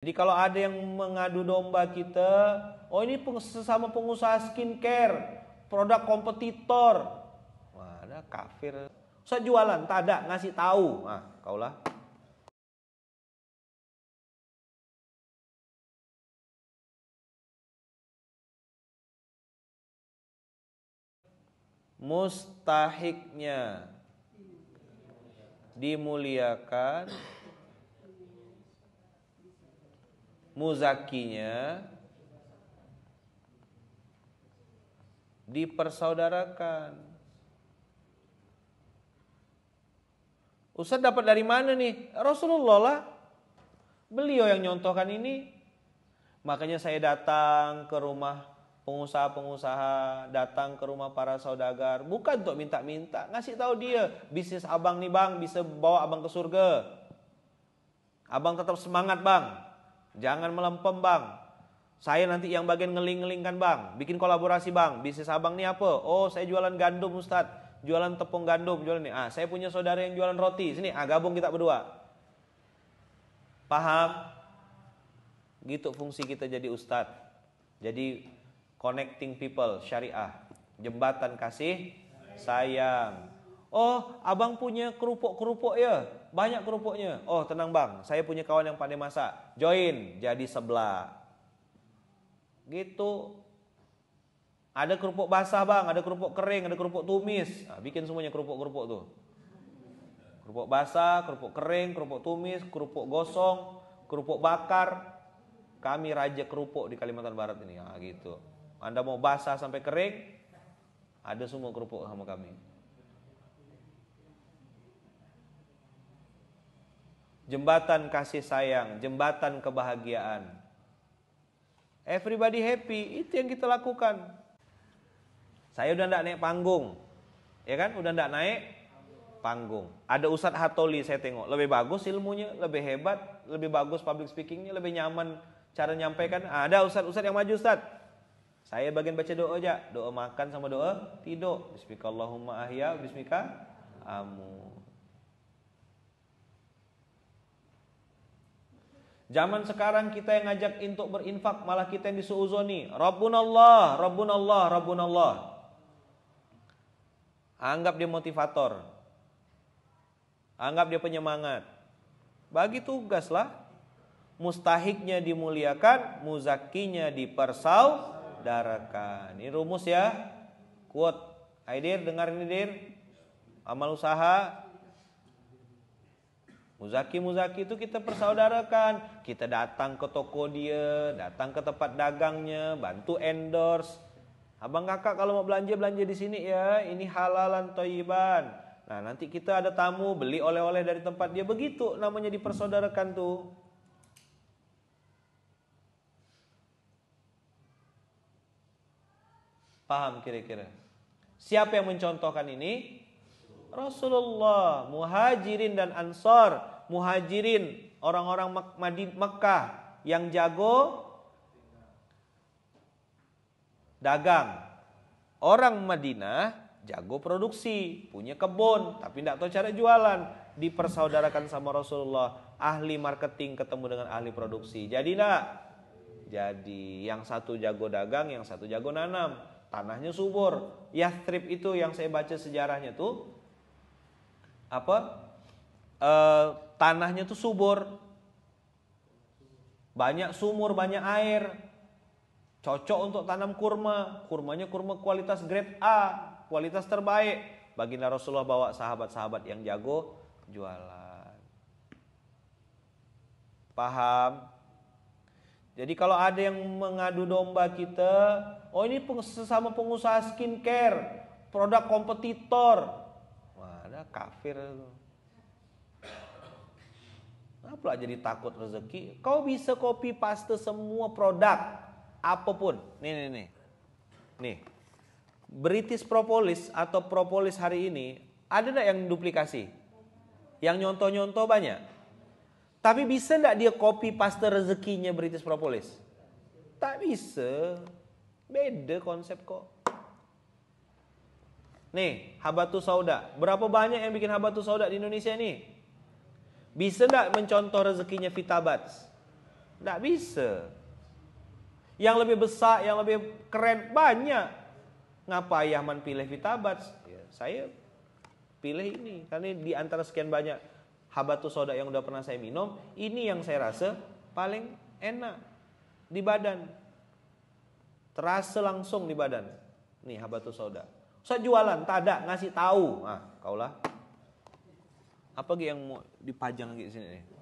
Jadi kalau ada yang mengadu domba kita, oh ini sesama pengusaha skincare, produk kompetitor. Wah, ada kafir. Usah jualan, tak ada, ngasih tahu. Nah, kaulah. Mustahiknya dimuliakan muzakinya dipersaudarakan. Ustaz dapat dari mana nih? Rasulullah lah. Beliau yang nyontohkan ini. Makanya saya datang ke rumah pengusaha-pengusaha, datang ke rumah para saudagar. Bukan untuk minta-minta, ngasih tahu dia. Bisnis abang nih bang, bisa bawa abang ke surga. Abang tetap semangat bang. Jangan melempem bang. Saya nanti yang bagian ngeling-ngelingkan bang. Bikin kolaborasi bang. Bisnis abang nih apa? Oh saya jualan gandum Ustadz. Jualan tepung gandum. Jualan ini, Ah, saya punya saudara yang jualan roti. Sini ah, gabung kita berdua. Paham? Gitu fungsi kita jadi Ustadz. Jadi connecting people syariah. Jembatan kasih sayang. Oh, abang punya kerupuk-kerupuk ya? Banyak kerupuknya. Oh, tenang bang, saya punya kawan yang pandai masak. Join, jadi sebelah. Gitu. Ada kerupuk basah bang, ada kerupuk kering, ada kerupuk tumis. Nah, bikin semuanya kerupuk-kerupuk tuh. Kerupuk basah, kerupuk kering, kerupuk tumis, kerupuk gosong, kerupuk bakar. Kami raja kerupuk di Kalimantan Barat ini. Nah, gitu. Anda mau basah sampai kering, ada semua kerupuk sama kami. jembatan kasih sayang, jembatan kebahagiaan. Everybody happy, itu yang kita lakukan. Saya udah ndak naik panggung, ya kan? Udah ndak naik panggung. Ada Ustadz Hatoli saya tengok, lebih bagus ilmunya, lebih hebat, lebih bagus public speakingnya, lebih nyaman cara nyampaikan. Ada Ustadz-Ustadz yang maju Ustadz. Saya bagian baca doa aja, doa makan sama doa tidur. Bismillahirrahmanirrahim. Bismika amu. Zaman sekarang kita yang ngajak untuk berinfak malah kita yang disuuzoni. Allah, Rabbun Allah. Anggap dia motivator. Anggap dia penyemangat. Bagi tugaslah, Mustahiknya dimuliakan, muzakinya dipersaudarakan. Ini rumus ya. Quote. Aidir dengar ini Dir. Amal usaha Muzaki-muzaki itu kita persaudarakan. Kita datang ke toko dia, datang ke tempat dagangnya, bantu endorse. Abang kakak kalau mau belanja-belanja di sini ya, ini halalan toyiban. Nah nanti kita ada tamu, beli oleh-oleh dari tempat dia. Begitu namanya dipersaudarakan tuh. Paham kira-kira? Siapa yang mencontohkan ini? Rasulullah, muhajirin dan ansor, muhajirin, orang-orang Mekah yang jago dagang. Orang Madinah jago produksi, punya kebun, tapi tidak tahu cara jualan. Dipersaudarakan sama Rasulullah, ahli marketing ketemu dengan ahli produksi. Jadi nak, Jadi yang satu jago dagang, yang satu jago nanam. Tanahnya subur. trip itu yang saya baca sejarahnya tuh apa e, tanahnya tuh subur, banyak sumur, banyak air, cocok untuk tanam kurma, kurmanya kurma kualitas grade A, kualitas terbaik. Baginda Rasulullah bawa sahabat-sahabat yang jago jualan. Paham? Jadi kalau ada yang mengadu domba kita, oh ini sesama pengusaha skincare, produk kompetitor, kafir lu. jadi takut rezeki? Kau bisa copy paste semua produk apapun. Nih nih nih. Nih. British Propolis atau Propolis hari ini ada nggak yang duplikasi? Yang nyontoh-nyontoh banyak. Tapi bisa nggak dia copy paste rezekinya British Propolis? Tak bisa. Beda konsep kok. Nih, habatusauda, sauda. Berapa banyak yang bikin habatusauda sauda di Indonesia ini? Bisa nggak mencontoh rezekinya Vitabats? Nggak bisa. Yang lebih besar, yang lebih keren banyak. Ngapa Yahman pilih Vitabats? Ya, saya pilih ini. Karena di antara sekian banyak habatusauda sauda yang udah pernah saya minum, ini yang saya rasa paling enak di badan. Terasa langsung di badan. Nih habatusauda. sauda. Saya jualan, tak ada, ngasih tahu. Ah, kaulah. Apa yang mau dipajang di sini nih?